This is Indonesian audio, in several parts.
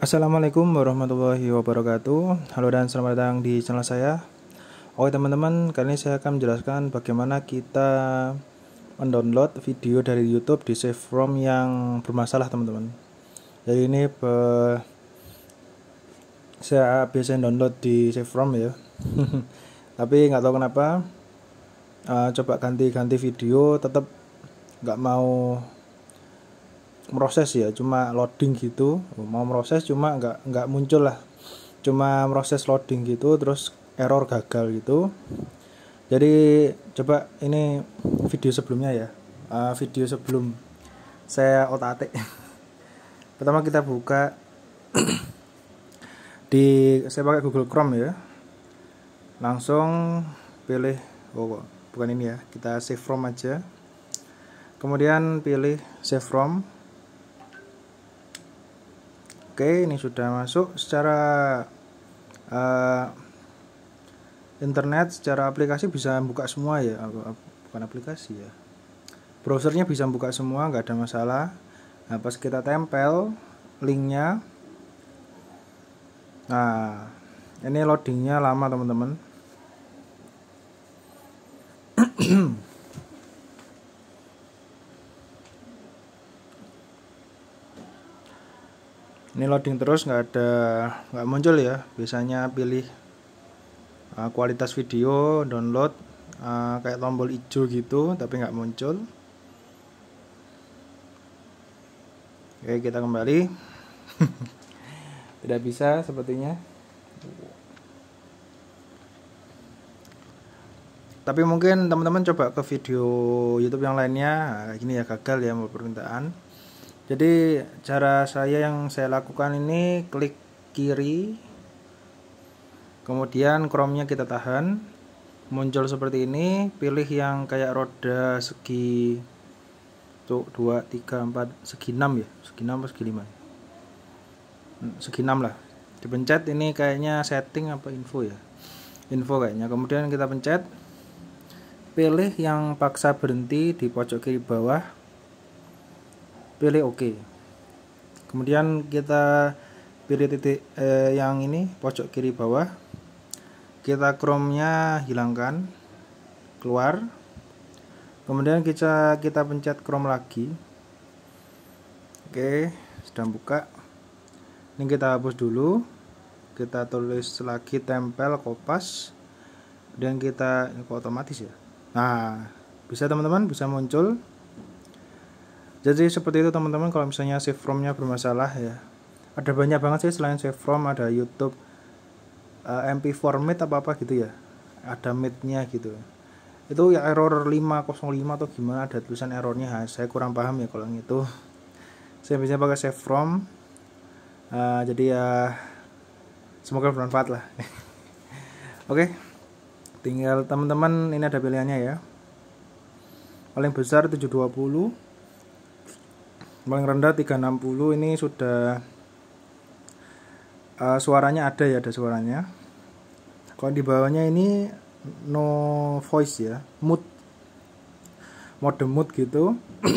Assalamualaikum warahmatullahi wabarakatuh Halo dan selamat datang di channel saya Oke teman-teman, kali ini saya akan menjelaskan bagaimana kita mendownload video dari YouTube di save from yang bermasalah teman-teman Jadi ya, ini saya biasanya download di save from ya Tapi nggak tahu kenapa eh, coba ganti-ganti video tetap nggak mau proses ya cuma loading gitu mau proses cuma nggak nggak muncul lah cuma proses loading gitu terus error gagal gitu jadi coba ini video sebelumnya ya uh, video sebelum saya otak atik pertama kita buka di saya pakai Google Chrome ya langsung pilih oh, bukan ini ya kita save from aja kemudian pilih save from Oke, ini sudah masuk secara uh, internet, secara aplikasi bisa buka semua ya, bukan aplikasi ya. Browsernya bisa buka semua, nggak ada masalah. Nah, pas kita tempel linknya, nah ini loadingnya lama teman-teman. ini loading terus nggak ada nggak muncul ya biasanya pilih uh, kualitas video download uh, kayak tombol hijau gitu tapi nggak muncul oke kita kembali tidak bisa sepertinya tapi mungkin teman-teman coba ke video YouTube yang lainnya nah, ini ya gagal ya mau permintaan jadi cara saya yang saya lakukan ini klik kiri kemudian Chrome-nya kita tahan muncul seperti ini pilih yang kayak roda segi tuh 2 3 4 segi 6 ya segi 6 atau segi 5 ya? hmm, segi 6 lah dipencet ini kayaknya setting apa info ya info kayaknya kemudian kita pencet pilih yang paksa berhenti di pojok kiri bawah pilih oke kemudian kita pilih titik eh, yang ini pojok kiri bawah kita chrome-nya hilangkan keluar kemudian kita kita pencet chrome lagi oke sedang buka ini kita hapus dulu kita tulis lagi tempel kopas dan kita ini kok otomatis ya nah bisa teman-teman bisa muncul jadi seperti itu teman-teman kalau misalnya save rom-nya bermasalah ya ada banyak banget sih selain save from ada YouTube uh, eh, MP4 mid apa apa gitu ya ada midnya gitu itu ya error 505 atau gimana ada tulisan errornya saya kurang paham ya kalau yang itu saya biasanya pakai save from uh, jadi ya uh, semoga bermanfaat lah oke okay. tinggal teman-teman ini ada pilihannya ya paling besar 720 paling rendah 360 ini sudah uh, suaranya ada ya ada suaranya kalau di bawahnya ini no voice ya mood mode mood gitu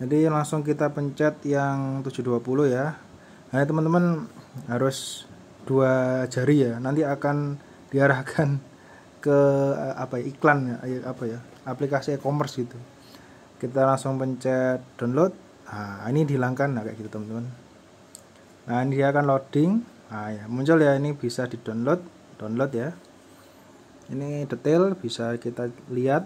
jadi langsung kita pencet yang 720 ya nah teman-teman harus dua jari ya nanti akan diarahkan ke eh, apa ya, iklan ya apa ya aplikasi e-commerce gitu kita langsung pencet download nah, ini dihilangkan nah kayak gitu teman-teman nah ini dia akan loading nah ya muncul ya ini bisa di download download ya ini detail bisa kita lihat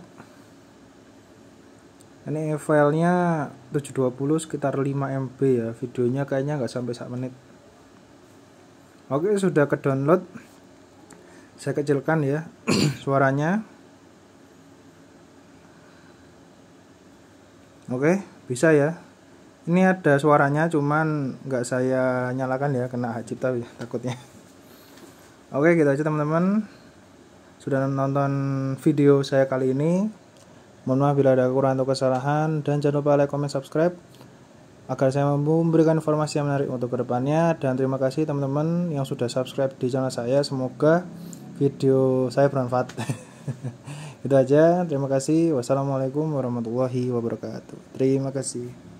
ini filenya 720 sekitar 5 MB ya videonya kayaknya nggak sampai 1 menit oke sudah ke download saya kecilkan ya suaranya oke bisa ya ini ada suaranya cuman nggak saya nyalakan ya kena hak cipta takutnya oke gitu aja teman-teman sudah nonton video saya kali ini mohon maaf bila ada kurang atau kesalahan dan jangan lupa like, comment, subscribe agar saya mampu memberikan informasi yang menarik untuk kedepannya dan terima kasih teman-teman yang sudah subscribe di channel saya semoga video saya bermanfaat itu aja terima kasih wassalamualaikum warahmatullahi wabarakatuh terima kasih